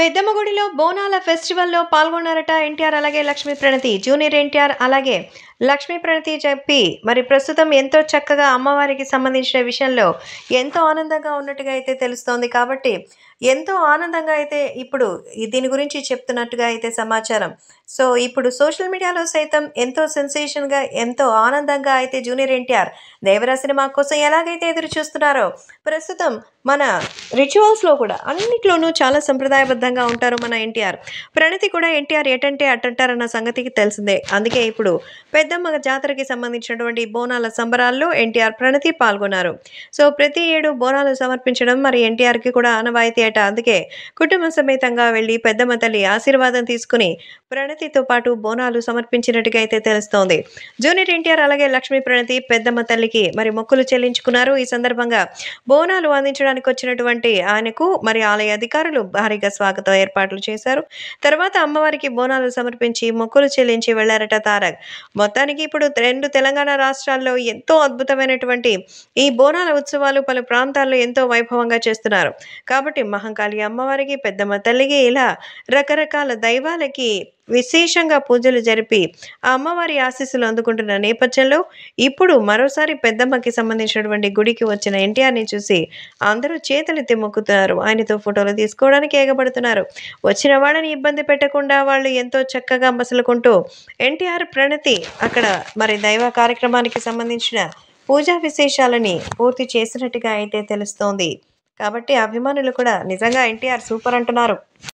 పెద్దమగుడిలో బోనాల ఫెస్టివల్లో పాల్గొన్నారట ఎన్టీఆర్ అలాగే లక్ష్మీ ప్రణతి జూనియర్ ఎన్టీఆర్ అలాగే లక్ష్మీ ప్రణతి చెప్పి మరి ప్రస్తుతం ఎంతో చక్కగా అమ్మవారికి సంబంధించిన విషయంలో ఎంతో ఆనందంగా ఉన్నట్టుగా అయితే తెలుస్తోంది కాబట్టి ఎంతో ఆనందంగా అయితే ఇప్పుడు దీని గురించి చెప్తున్నట్టుగా అయితే సమాచారం సో ఇప్పుడు సోషల్ మీడియాలో సైతం ఎంతో సెన్సేషన్గా ఎంతో ఆనందంగా అయితే జూనియర్ ఎన్టీఆర్ దేవరా సినిమా కోసం ఎలాగైతే ఎదురు చూస్తున్నారో ప్రస్తుతం మన రిచువల్స్లో కూడా అన్నిట్లోనూ చాలా సంప్రదాయబద్ధంగా ఉంటారు మన ఎన్టీఆర్ ప్రణతి కూడా ఎన్టీఆర్ ఏటంటే అటంటారన్న సంగతికి తెలిసిందే అందుకే ఇప్పుడు పెద్దమ్మ జాతరకి సంబంధించినటువంటి బోనాల సంబరాల్లో ఎన్టీఆర్ ప్రణతి పాల్గొన్నారు సో ప్రతి ఏడు బోనాలు సమర్పించడం మరి ఎన్టీఆర్కి కూడా ఆనవాయితీ అట అందుకే కుటుంబ సమేతంగా వెళ్లి పెద్దమ్మ తల్లి ఆశీర్వాదం తీసుకుని ప్రణతితో పాటు బోనాలు సమర్పించినట్టుగా అయితే తెలుస్తోంది జూనియర్ ఎన్టీఆర్ అలాగే లక్ష్మీ ప్రణతి పెద్దమ్మ తల్లికి మరి మొక్కులు చెల్లించుకున్నారు ఈ సందర్భంగా బోనాలు అందించడానికి వచ్చినటువంటి ఆయనకు మరి ఆలయ అధికారులు భారీగా స్వాగతం ఏర్పాట్లు చేశారు తర్వాత అమ్మవారికి బోనాలు సమర్పించి మొక్కులు చెల్లించి వెళ్లారట తారక్ మొత్తం మొత్తానికి ఇప్పుడు రెండు తెలంగాణ రాష్ట్రాల్లో ఎంతో అద్భుతమైనటువంటి ఈ బోనాల ఉత్సవాలు పలు ప్రాంతాల్లో ఎంతో వైభవంగా చేస్తున్నారు కాబట్టి మహంకాళి అమ్మవారికి పెద్దమ్మ తల్లికి ఇలా రకరకాల దైవాలకి విశేషంగా పూజలు జరిపి ఆ అమ్మవారి ఆశీస్సులు అందుకుంటున్న నేపథ్యంలో ఇప్పుడు మరోసారి పెద్దమ్మకి సంబంధించినటువంటి గుడికి వచ్చిన ఎన్టీఆర్ని చూసి అందరూ చేతులెత్తి మొక్కుతున్నారు ఆయనతో ఫోటోలు తీసుకోవడానికి ఏగబడుతున్నారు వచ్చిన వాళ్ళని ఇబ్బంది పెట్టకుండా వాళ్ళు ఎంతో చక్కగా మసలుకుంటూ ఎన్టీఆర్ ప్రణతి అక్కడ మరి దైవ కార్యక్రమానికి సంబంధించిన పూజా విశేషాలని పూర్తి చేసినట్టుగా అయితే తెలుస్తోంది కాబట్టి అభిమానులు కూడా నిజంగా ఎన్టీఆర్ సూపర్ అంటున్నారు